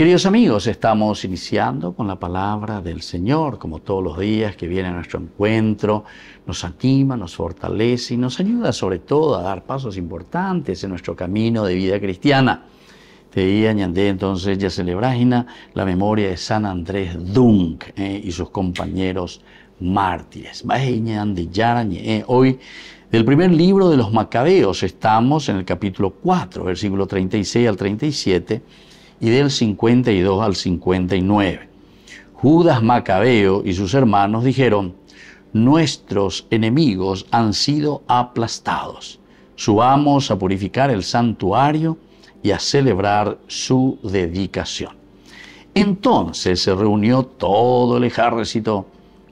Queridos amigos, estamos iniciando con la palabra del Señor, como todos los días que viene a nuestro encuentro, nos anima, nos fortalece y nos ayuda sobre todo a dar pasos importantes en nuestro camino de vida cristiana. Te entonces ya celebrágina la memoria de San Andrés Dunk eh, y sus compañeros mártires. Eh, hoy del primer libro de los Macabeos estamos en el capítulo 4, versículo 36 al 37 y del 52 al 59. Judas Macabeo y sus hermanos dijeron, nuestros enemigos han sido aplastados. Subamos a purificar el santuario y a celebrar su dedicación. Entonces se reunió todo el ejército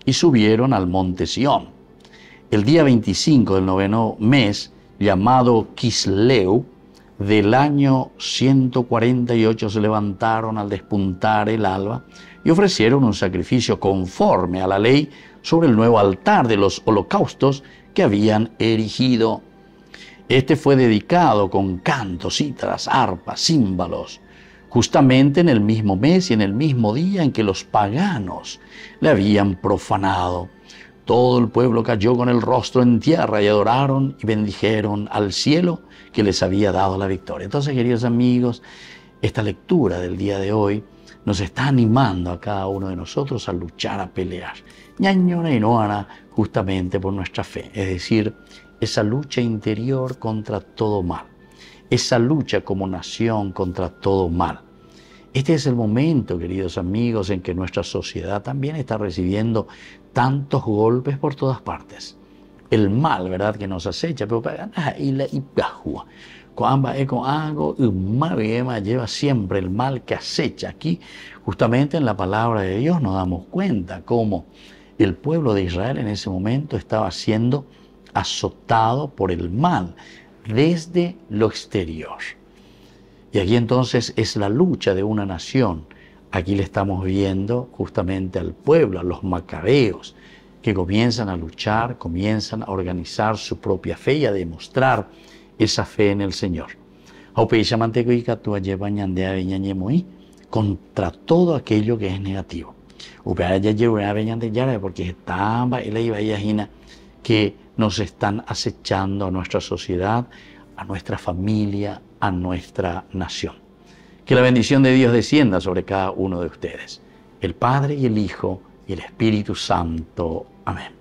y subieron al monte Sión. El día 25 del noveno mes, llamado Kisleu, del año 148 se levantaron al despuntar el alba y ofrecieron un sacrificio conforme a la ley sobre el nuevo altar de los holocaustos que habían erigido. Este fue dedicado con cantos, tras arpas, címbalos, justamente en el mismo mes y en el mismo día en que los paganos le habían profanado. Todo el pueblo cayó con el rostro en tierra y adoraron y bendijeron al cielo que les había dado la victoria. Entonces, queridos amigos, esta lectura del día de hoy nos está animando a cada uno de nosotros a luchar, a pelear. Ñañona y Noana, justamente por nuestra fe, es decir, esa lucha interior contra todo mal, esa lucha como nación contra todo mal. Este es el momento, queridos amigos, en que nuestra sociedad también está recibiendo tantos golpes por todas partes. El mal, ¿verdad?, que nos acecha, pero para y la ambas, Coamba eco algo, y lleva siempre el mal que acecha. Aquí, justamente en la palabra de Dios, nos damos cuenta cómo el pueblo de Israel en ese momento estaba siendo azotado por el mal desde lo exterior. Y aquí entonces es la lucha de una nación. Aquí le estamos viendo justamente al pueblo, a los macabeos, que comienzan a luchar, comienzan a organizar su propia fe y a demostrar esa fe en el Señor. Contra todo aquello que es negativo. Porque y iba que nos están acechando a nuestra sociedad, a nuestra familia, a nuestra nación. Que la bendición de Dios descienda sobre cada uno de ustedes, el Padre y el Hijo y el Espíritu Santo. Amén.